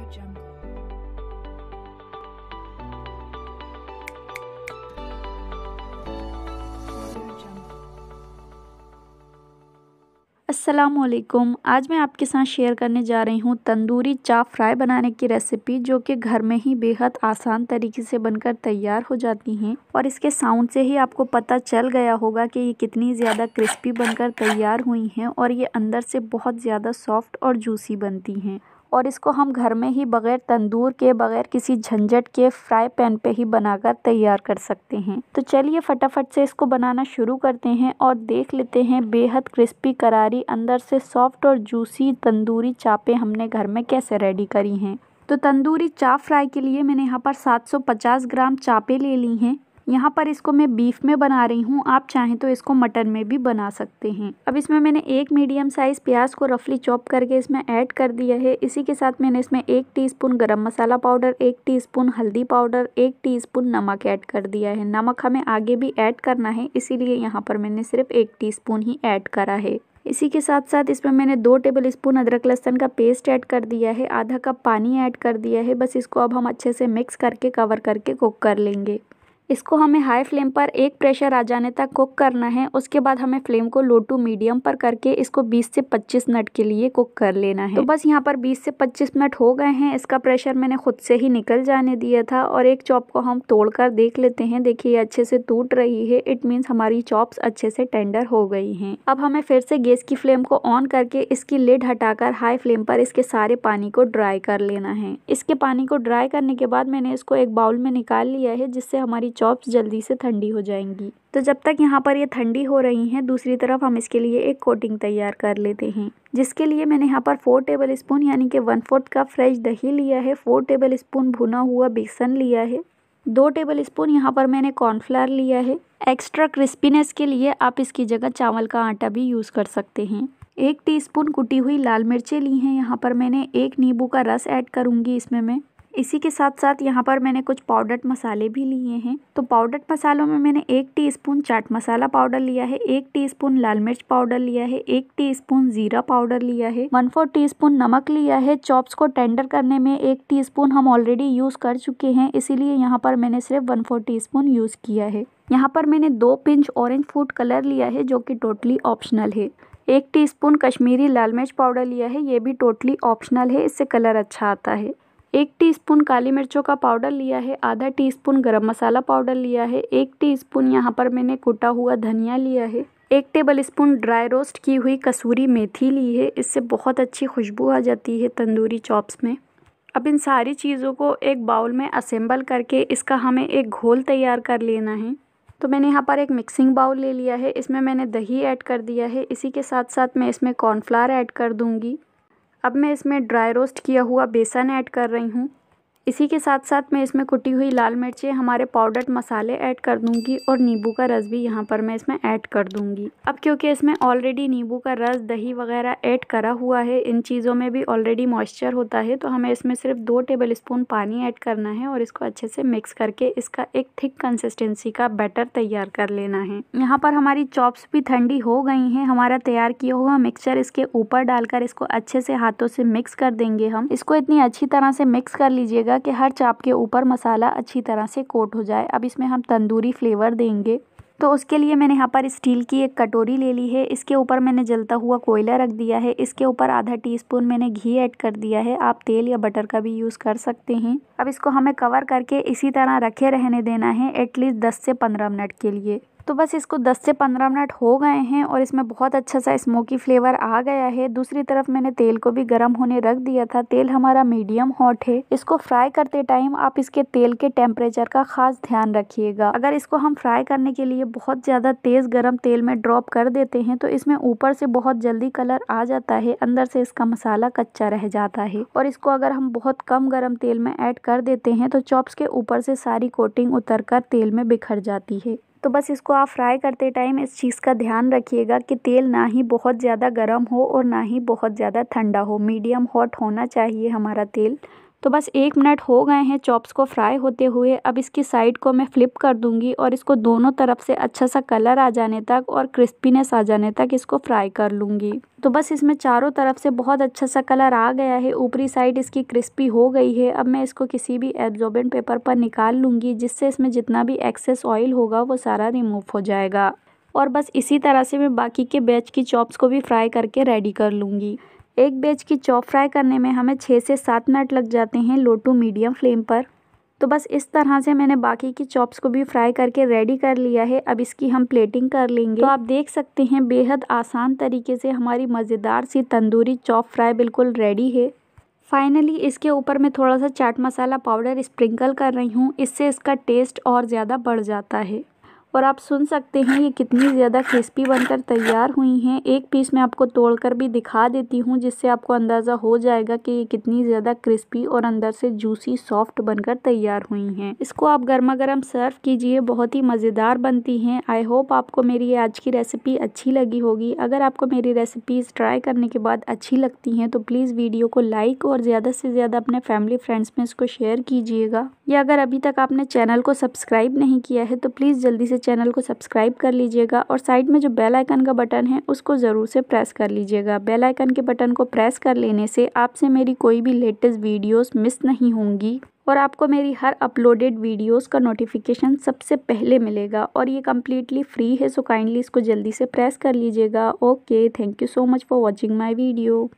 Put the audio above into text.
Audio Jungle. असलकुम आज मैं आपके साथ शेयर करने जा रही हूँ तंदूरी चाप फ्राई बनाने की रेसिपी जो कि घर में ही बेहद आसान तरीके से बनकर तैयार हो जाती हैं और इसके साउंड से ही आपको पता चल गया होगा कि ये कितनी ज़्यादा क्रिस्पी बनकर तैयार हुई हैं और ये अंदर से बहुत ज़्यादा सॉफ्ट और जूसी बनती हैं और इसको हम घर में ही बगैर तंदूर के बगैर किसी झंझट के फ्राई पैन पे ही बनाकर तैयार कर सकते हैं तो चलिए फटाफट से इसको बनाना शुरू करते हैं और देख लेते हैं बेहद क्रिस्पी करारी अंदर से सॉफ्ट और जूसी तंदूरी चापें हमने घर में कैसे रेडी करी हैं तो तंदूरी चाप फ्राई के लिए मैंने यहाँ पर 750 ग्राम चापें ले ली हैं यहाँ पर इसको मैं बीफ में बना रही हूँ आप चाहें तो इसको मटन में भी बना सकते हैं अब इसमें मैंने एक मीडियम साइज़ प्याज को रफली चॉप करके इसमें ऐड कर दिया है इसी के साथ मैंने इसमें एक टीस्पून गरम मसाला पाउडर एक टीस्पून हल्दी पाउडर एक टीस्पून नमक ऐड कर दिया है नमक हमें आगे भी ऐड करना है इसीलिए यहाँ पर मैंने सिर्फ एक टीस्पून ही ऐड करा है इसी के साथ साथ इसमें मैंने दो टेबल स्पून अदरक लहसन का पेस्ट ऐड कर दिया है आधा कप पानी ऐड कर दिया है बस इसको अब हम अच्छे से मिक्स करके कवर करके कुक कर लेंगे इसको हमें हाई फ्लेम पर एक प्रेशर आ जाने तक कुक करना है उसके बाद हमें फ्लेम को लो टू मीडियम पर करके इसको 20 से 25 मिनट के लिए कुक कर लेना है तो बस यहाँ पर 20 से 25 मिनट हो गए हैं इसका प्रेशर मैंने खुद से ही निकल जाने दिया था और एक चॉप को हम तोड़ कर देख लेते हैं देखिए ये अच्छे से टूट रही है इट मीन्स हमारी चॉप्स अच्छे से टेंडर हो गई है अब हमें फिर से गैस की फ्लेम को ऑन करके इसकी लेड हटाकर हाई फ्लेम पर इसके सारे पानी को ड्राई कर लेना है इसके पानी को ड्राई करने के बाद मैंने इसको एक बाउल में निकाल लिया है जिससे हमारी चॉप्स जल्दी से ठंडी हो जाएंगी तो जब तक यहाँ पर ये ठंडी हो रही हैं दूसरी तरफ हम इसके लिए एक कोटिंग तैयार कर लेते हैं जिसके लिए मैंने यहाँ पर फोर टेबल स्पून यानी कि वन फोर्थ कप फ्रेश दही लिया है फोर टेबल स्पून भुना हुआ बेसन लिया है दो टेबल स्पून यहाँ पर मैंने कॉर्नफ्लावर लिया है एक्स्ट्रा क्रिस्पीनेस के लिए आप इसकी जगह चावल का आटा भी यूज़ कर सकते हैं एक टीस्पून कुटी हुई लाल मिर्चें ली हैं यहाँ पर मैंने एक नींबू का रस ऐड करूँगी इसमें मैं इसी के साथ साथ यहाँ पर मैंने कुछ पाउडर्ड मसाले भी लिए हैं तो पाउडर्ड मसालों में मैंने एक टीस्पून चाट मसाला पाउडर लिया है एक टीस्पून लाल मिर्च पाउडर लिया है एक टीस्पून जीरा पाउडर लिया है वन फोर टीस्पून नमक लिया है चॉप्स को टेंडर करने में एक टीस्पून हम ऑलरेडी यूज़ कर चुके हैं इसीलिए यहाँ पर मैंने सिर्फ वन फोर टी यूज़ किया है यहाँ पर मैंने दो पिंच ऑरेंज फूड कलर लिया है जो कि टोटली ऑप्शनल है एक टीस्पून कश्मीरी लाल मिर्च पाउडर लिया है ये भी टोटली ऑप्शनल है इससे कलर अच्छा आता है एक टीस्पून काली मिर्चों का पाउडर लिया है आधा टीस्पून गरम मसाला पाउडर लिया है एक टीस्पून यहाँ पर मैंने कुटा हुआ धनिया लिया है एक टेबल स्पून ड्राई रोस्ट की हुई कसूरी मेथी ली है इससे बहुत अच्छी खुशबू आ जाती है तंदूरी चॉप्स में अब इन सारी चीज़ों को एक बाउल में असेंबल करके इसका हमें एक घोल तैयार कर लेना है तो मैंने यहाँ पर एक मिक्सिंग बाउल ले लिया है इसमें मैंने दही ऐड कर दिया है इसी के साथ साथ मैं इसमें कॉर्नफ्लावर ऐड कर दूँगी अब मैं इसमें ड्राई रोस्ट किया हुआ बेसन ऐड कर रही हूँ इसी के साथ साथ मैं इसमें कुटी हुई लाल मिर्चें हमारे पाउडर्ड मसाले ऐड कर दूंगी और नींबू का रस भी यहाँ पर मैं इसमें ऐड कर दूंगी अब क्योंकि इसमें ऑलरेडी नींबू का रस दही वगैरह ऐड करा हुआ है इन चीज़ों में भी ऑलरेडी मॉइस्चर होता है तो हमें इसमें सिर्फ दो टेबल स्पून पानी ऐड करना है और इसको अच्छे से मिक्स करके इसका एक थिक कंसिस्टेंसी का बैटर तैयार कर लेना है यहाँ पर हमारी चॉप्स भी ठंडी हो गई हैं हमारा तैयार किया हुआ मिक्सचर इसके ऊपर डालकर इसको अच्छे से हाथों से मिक्स कर देंगे हम इसको इतनी अच्छी तरह से मिक्स कर लीजिएगा लगेगा कि हर चाप के ऊपर मसाला अच्छी तरह से कोट हो जाए अब इसमें हम तंदूरी फ्लेवर देंगे तो उसके लिए मैंने यहाँ पर स्टील की एक कटोरी ले ली है इसके ऊपर मैंने जलता हुआ कोयला रख दिया है इसके ऊपर आधा टीस्पून मैंने घी ऐड कर दिया है आप तेल या बटर का भी यूज़ कर सकते हैं अब इसको हमें कवर करके इसी तरह रखे रहने देना है एटलीस्ट 10 से 15 मिनट के लिए तो बस इसको 10 से 15 मिनट हो गए हैं और इसमें बहुत अच्छा सा स्मोकी फ्लेवर आ गया है दूसरी तरफ मैंने तेल को भी गर्म होने रख दिया था तेल हमारा मीडियम हॉट है इसको फ्राई करते टाइम आप इसके तेल के टेम्परेचर का खास ध्यान रखिएगा अगर इसको हम फ्राई करने के लिए बहुत ज़्यादा तेज़ गर्म तेल में ड्रॉप कर देते हैं तो इसमें ऊपर से बहुत जल्दी कलर आ जाता है अंदर से इसका मसाला कच्चा रह जाता है और इसको अगर हम बहुत कम गर्म तेल में ऐड कर देते हैं तो चॉप्स के ऊपर से सारी कोटिंग उतर कर तेल में बिखर जाती है तो बस इसको आप फ्राई करते टाइम इस चीज़ का ध्यान रखिएगा कि तेल ना ही बहुत ज़्यादा गर्म हो और ना ही बहुत ज़्यादा ठंडा हो मीडियम हॉट होना चाहिए हमारा तेल तो बस एक मिनट हो गए हैं चॉप्स को फ्राई होते हुए अब इसकी साइड को मैं फ्लिप कर दूंगी और इसको दोनों तरफ से अच्छा सा कलर आ जाने तक और क्रिस्पीनेस आ जाने तक इसको फ्राई कर लूँगी तो बस इसमें चारों तरफ से बहुत अच्छा सा कलर आ गया है ऊपरी साइड इसकी क्रिस्पी हो गई है अब मैं इसको किसी भी एब्जॉर्बेंट पेपर पर निकाल लूँगी जिससे इसमें जितना भी एक्सेस ऑयल होगा वो सारा रिमूव हो जाएगा और बस इसी तरह से मैं बाकी के बैच की चॉप्स को भी फ्राई करके रेडी कर लूँगी एक बेच की चॉप फ्राई करने में हमें छः से सात मिनट लग जाते हैं लो टू मीडियम फ्लेम पर तो बस इस तरह से मैंने बाकी की चॉप्स को भी फ्राई करके रेडी कर लिया है अब इसकी हम प्लेटिंग कर लेंगे तो आप देख सकते हैं बेहद आसान तरीके से हमारी मज़ेदार सी तंदूरी चॉप फ्राई बिल्कुल रेडी है फाइनली इसके ऊपर मैं थोड़ा सा चाट मसाला पाउडर स्प्रिंकल कर रही हूँ इससे इसका टेस्ट और ज़्यादा बढ़ जाता है और आप सुन सकते हैं ये कितनी ज़्यादा क्रिस्पी बनकर तैयार हुई हैं एक पीस मैं आपको तोड़कर भी दिखा देती हूँ जिससे आपको अंदाज़ा हो जाएगा कि ये कितनी ज़्यादा क्रिस्पी और अंदर से जूसी सॉफ्ट बनकर तैयार हुई हैं इसको आप गर्मा गर्म सर्व कीजिए बहुत ही मज़ेदार बनती हैं आई होप आपको मेरी आज की रेसिपी अच्छी लगी होगी अगर आपको मेरी रेसिपीज़ ट्राई करने के बाद अच्छी लगती हैं तो प्लीज़ वीडियो को लाइक और ज़्यादा से ज़्यादा अपने फैमिली फ्रेंड्स में इसको शेयर कीजिएगा या अगर अभी तक आपने चैनल को सब्सक्राइब नहीं किया है तो प्लीज़ जल्दी से चैनल को सब्सक्राइब कर लीजिएगा और साइड में जो बेल आइकन का बटन है उसको ज़रूर से प्रेस कर लीजिएगा बेल आइकन के बटन को प्रेस कर लेने से आपसे मेरी कोई भी लेटेस्ट वीडियोस मिस नहीं होंगी और आपको मेरी हर अपलोडेड वीडियोस का नोटिफिकेशन सबसे पहले मिलेगा और ये कम्प्लीटली फ्री है सो काइंडली इसको जल्दी से प्रेस कर लीजिएगा okay thank you so much for watching my video